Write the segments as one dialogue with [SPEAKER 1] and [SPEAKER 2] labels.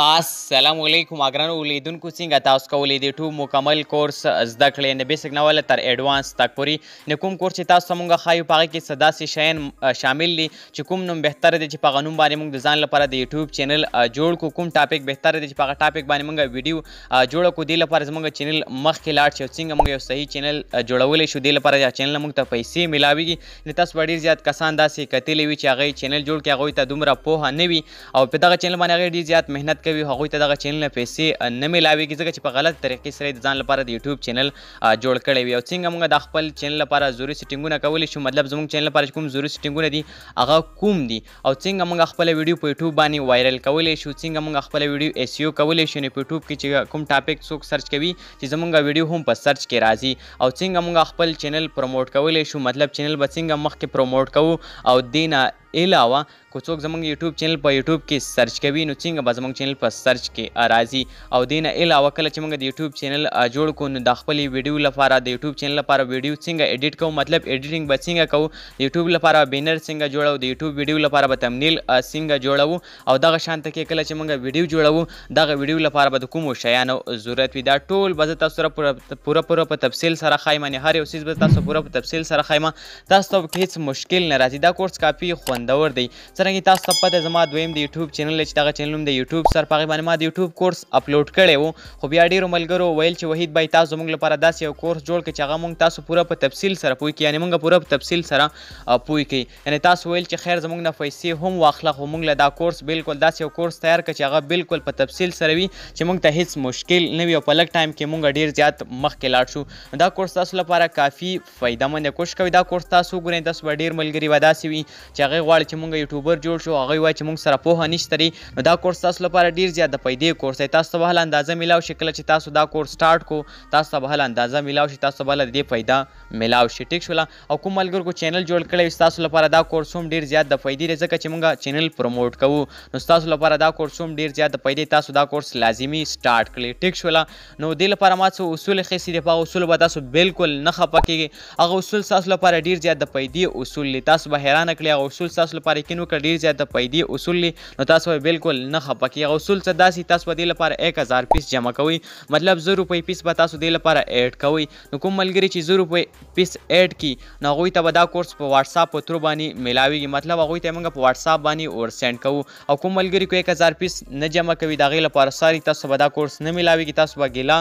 [SPEAKER 1] السلام علیکم اگرانو ولیدونکو څنګه تاسو کولی د ټو مکمل کورس زده کړئ نه بیسک نه ول تر ایڈوانس تک پوری نه کوم کورس چې تاسو مونږه خایو پاګه کې صدا سي شین شامل دي چې کوم نوم بهتره دي چې په غنوم باندې مونږ د ځان لپاره د یوټیوب چینل جوړ کو کوم ټاپک بهتره دي چې په ټاپک باندې مونږه ویډیو جوړ کو دی لپاره زمونږ چینل مخکې لاړ شي څنګه مونږ یو صحیح چینل جوړولې شو دی لپاره دا چینل مونږ ته پیسې ملاويږي نه تاسو ډیر زیات کسان داسې کتلې وي چې هغه چینل جوړ کې هغه ته دومره پوهه نه وي او په دغه چینل باندې هغه ډیر زیات مهنت کوي هغوی ته دغه چینل پیسې نه ملاويږي ځکه چې په غلط طریقې سره د ځان لپاره د یوټیوب چینل جوړ کړی وي او څنګه موږ د خپل چینل لپاره زوري سیټینګونه کولی شو مطلب زموږ چینل لپاره کوم زوري سیټینګونه دي هغه کوم دي او څنګه موږ خپل ویډیو په یوټیوب باندې وایرل کولی شو څنګه موږ خپل ویډیو اس یو کولی شو نه په یوټیوب کې چې کوم ټاپک څوک سرچ کوي چې زمونږ ویډیو هم په سرچ کې راځي او څنګه موږ خپل چینل پروموټ کولای شو مطلب چینل به څنګه مخکې پروموټ کوو او دینه ए अलावा को څوک زمونږ یوټیوب چینل په یوټیوب کې سرچ کوي نو څنګه به زمونږ چینل په سرچ کې راځي او دین علاوه کله چې موږ د یوټیوب چینل جوړ کو نو د خپل ویډیو لپاره د یوټیوب چینل لپاره ویډیو څنګه اډیټ کوو مطلب اډیټینګ به څنګه کوو د یوټیوب لپاره بینر څنګه جوړو د یوټیوب ویډیو لپاره به تمنیل څنګه جوړو او دغه شانت کې کله چې موږ ویډیو جوړو دغه ویډیو لپاره به کوم شیانو ضرورت وي دا ټول به تاسو سره پوره پوره په تفصیل سره خایمه نه هر یو سیس به تاسو پوره په تفصیل سره خایمه تاسو ته هیڅ مشکل نه راځي دا کورس کافي خوند خوندور دی څنګه تاسو ته پته زما دویم د یوټیوب چینل چې دغه چینل د یوټیوب سر پاغه باندې ما د یوټیوب کورس اپلوډ کړی وو خو بیا ډیرو ملګرو ویل چې وحید بای تاسو موږ لپاره داسې یو کورس جوړ کړي چې هغه موږ تاسو پوره په تفصیل سره پوي کړي یعنی موږ پوره په تفصیل سره پوي کړي یعنی تاسو ویل چې خیر زموږ نه پیسې هم واخله خو موږ له دا کورس بالکل داسې یو کورس تیار کړي چې هغه بالکل په تفصیل سره وي چې موږ ته هیڅ مشکل نه وي او په لګ ټایم کې موږ ډیر زیات مخکې لاړ شو دا کورس تاسو لپاره کافي فائدہ مند کوشش کوي دا کورس تاسو ګورئ تاسو ډیر ملګری ودا سی وي چې هغه غواړي چې مونږ یوټیوبر جوړ شو هغه وایي چې مونږ سره پوهه نشته نو دا کورس تاسو لپاره ډیر زیات د پیدې کورس دی تاسو به هله اندازه میلاو شي کله چې تاسو دا کورس سٹارټ کو تاسو به هله اندازه میلاو شي تاسو به هله دې پیدا میلاو شي ټیک شول او کوم ملګرو چینل جوړ کړی تاسو لپاره دا کورس هم ډیر زیات د پیدې رزکه چې مونږ چینل پروموټ کوو نو تاسو لپاره دا کورس هم ډیر زیات د پیدې تاسو دا کورس لازمی سٹارټ کړئ ټیک شول نو دې لپاره ما څه اصول خېسي دي په اصول به تاسو بالکل نه خپه کیږئ هغه اصول تاسو لپاره ډیر زیات د پیدې اصول لې تاسو به حیران کړی هغه اصول تاسو لپاره یقین وکړئ ډیر زیاته پیدې اصول نو تاسو بالکل نه خپه کیږئ اصول څه داسې تاسو به دې لپاره 1000 پیس جمع کوئ مطلب 100 روپۍ پیس به تاسو دې لپاره ایډ کوئ نو کوم ملګری چې 100 روپۍ پیس ایډ کی نو هغه ته به دا کورس په واتس اپ په تر باندې ملاويږي مطلب هغه ته موږ په واتس اپ باندې اور سند کوو او کوم ملګری کو 1000 پیس نه جمع کوي دا غي لپاره ساري تاسو به دا کورس نه ملاويږي تاسو به ګیلا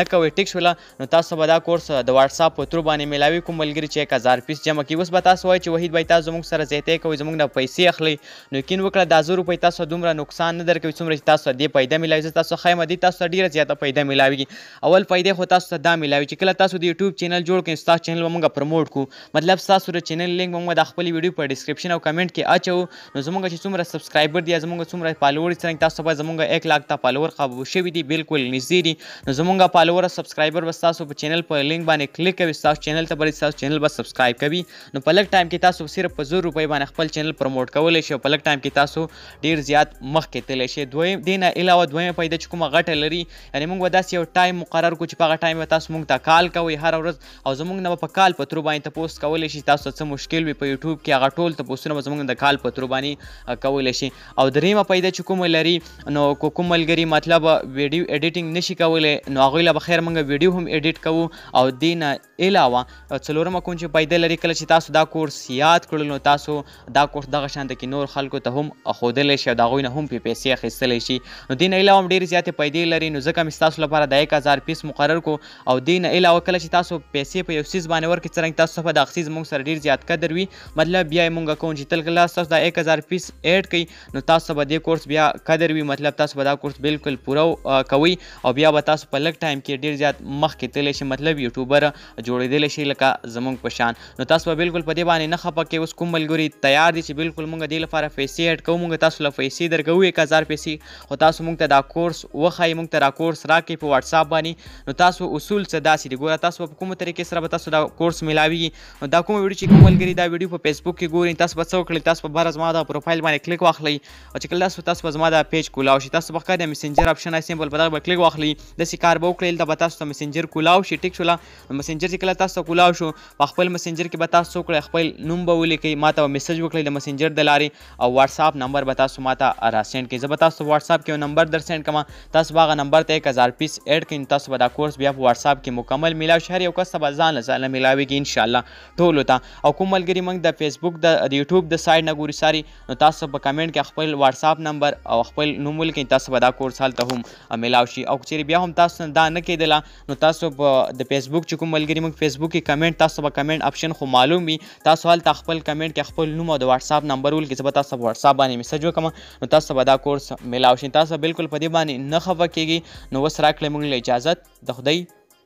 [SPEAKER 1] نه کوي ټیک شول نو تاسو به دا کورس د واتس اپ په تر باندې ملاوي کوم ملګری چې 1000 پیس جمع کوي اوس به تاسو وایي چې وحید بھائی تاسو موږ سره زیاته کوي زموږ نه پیسې اخلي نو کین وکړه دا زه روپۍ تاسو دومره نقصان نه درکوي څومره چې تاسو دې پیدا ملاوي زه تاسو خیمه دې تاسو ډیره زیاته پیدا ملاويږي اول پیدا خو تاسو ته دا ملاوي چې کله تاسو د یوټیوب چینل جوړ کړئ تاسو چینل موږ پروموټ کو مطلب تاسو د چینل لینک موږ د خپل ویډیو په ډسکرپشن او کمنټ کې اچو نو زموږ چې څومره سبسکرایبر دي زموږ څومره فالوور څنګه تاسو به زموږ 1 لک ته فالوور قابو شوی دي بالکل نږدې دي نو زموږ فالوور او سبسکرایبر بس تاسو په چینل په لینک باندې کلیک کوي تاسو چینل ته بری تاسو چینل بس سبسکرایب کوي نو په لک ټایم کې تاسو صرف په 0 روپۍ باندې خپل خپل چینل پروموټ کولای شي په لږ ټایم کې تاسو ډیر زیات مخکې تللی شئ دویم دینه علاوه دویمه پیدا چې کومه غټه لري یعنی موږ به داسې یو ټایم مقرر کو چې په هغه ټایم تاسو موږ ته کال کوئ هر ورځ او زموږ نه په کال په ترو باندې تاسو کولای شي تاسو څه مشکل وي په یوټیوب کې هغه ټول تاسو زموږ د کال په ترو باندې کولای شي او درېمه پیدا چې کوم لري نو کوم ملګری مطلب ویډیو اډیټینګ نشي کولای نو هغه له بخیر مونږ ویډیو هم اډیټ کوو او دینه علاوه څلورمه کوم چې پیدا لري کله چې تاسو دا کورس یاد کړل نو تاسو دا کورس دغه شانته کې نور خلکو ته هم اخودلی شي او د هغوی نه هم پې پیسې اخیستلی شي نو دې نه علاوه هم ډېرې زیاتې پیدې لري نو ځکه مې ستاسو لپاره د یک هزار پیس مقرر کو او دې نه علاوه کله چې تاسو پیسې په یو څیز باندې ورکړئ څرنګه تاسو څخه دغه څیز موږ سره ډېر زیات قدر وي مطلب بیا یې موږ کوم چې تل کله تاسو دا یک هزار پیس ایډ کړئ نو تاسو به دې کورس بیا قدر وي مطلب تاسو به دا کورس بالکل پوره کوئ او بیا به تاسو په لږ ټایم کې ډېر زیات مخکې تللی شي مطلب یوټیوبر جوړېدلی شي لکه زمونږ په شان نو تاسو به بالکل په دې باندې نه خفه کې اوس کوم ملګري تیار تیار دي چې بالکل مونږ دې لپاره پیسې اډ کوو مونږ تاسو له پیسې درکوو 1000 پیسې خو تاسو مونږ ته دا کورس وخای مونږ ته را کورس راکې په واتس اپ باندې نو تاسو اصول څه داسې دي ګوره تاسو په کوم طریقې سره تاسو دا کورس ملاوي دا کوم ویډیو چې کوم ملګری دا ویډیو په فیسبوک کې ګورئ تاسو په څو کړئ تاسو په بار زما دا پروفایل باندې کلیک واخلئ او چې کله تاسو تاسو زما دا پیج کولاو شي تاسو په د میسنجر اپشن آی سیمبل په دغه کلیک واخلئ د سې کار به وکړئ دا تاسو ته میسنجر کولاو شي ټیک شولا میسنجر چې کله تاسو کولاو شو په خپل میسنجر کې به تاسو کړئ خپل نوم به ولیکئ ماته میسج وکړئ د مسنجر د لارې او واتس اپ نمبر به تاسو ماته را سند کړئ زه به تاسو واتس اپ کې یو نمبر در سند کوم تاسو هغه نمبر ته 1000 پیس اډ کړئ تاسو به دا کورس بیا په واتس اپ کې مکمل ملاوي شهر یو کس به ځان له ځان ملاويږي ان شاء الله ټول ته او کوم ملګری موږ د فیسبوک د یوټیوب د سایت نه ګوري ساري نو تاسو په کمنټ کې خپل واتس اپ نمبر او خپل نوم ولیکئ تاسو به دا کورس هلته هم ملاوي شي او چیرې بیا هم تاسو دا نه کېدله نو تاسو په د فیسبوک چې کوم ملګری موږ فیسبوک کې کمنټ تاسو به کمنټ اپشن خو معلوم وي تاسو هلته خپل کمنټ کې خپل نوم او او د واتس اپ نمبر ولګي زه به تاسو په واتس اپ باندې میسج وکم نو تاسو به دا کورس ملاوي شئ تاسو بالکل په دې باندې نه خفه کیږي نو وس راکړه موږ له اجازه د خدای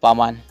[SPEAKER 1] پامان